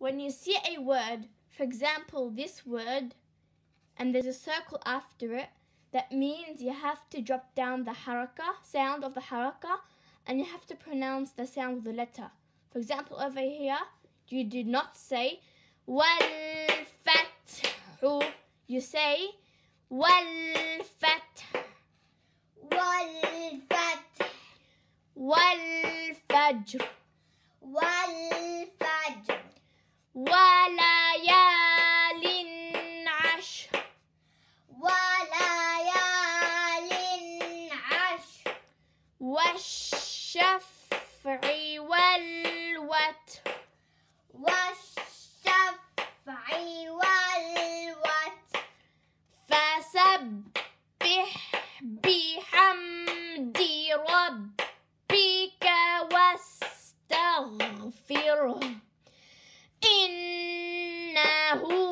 When you see a word, for example, this word, and there's a circle after it, that means you have to drop down the haraka, sound of the haraka, and you have to pronounce the sound of the letter. For example, over here, you do not say wal You say wal fat wal fat wal fajr wal والشفع والوتر والشفع والوتر فسبح بحمد ربك واستغفره إنه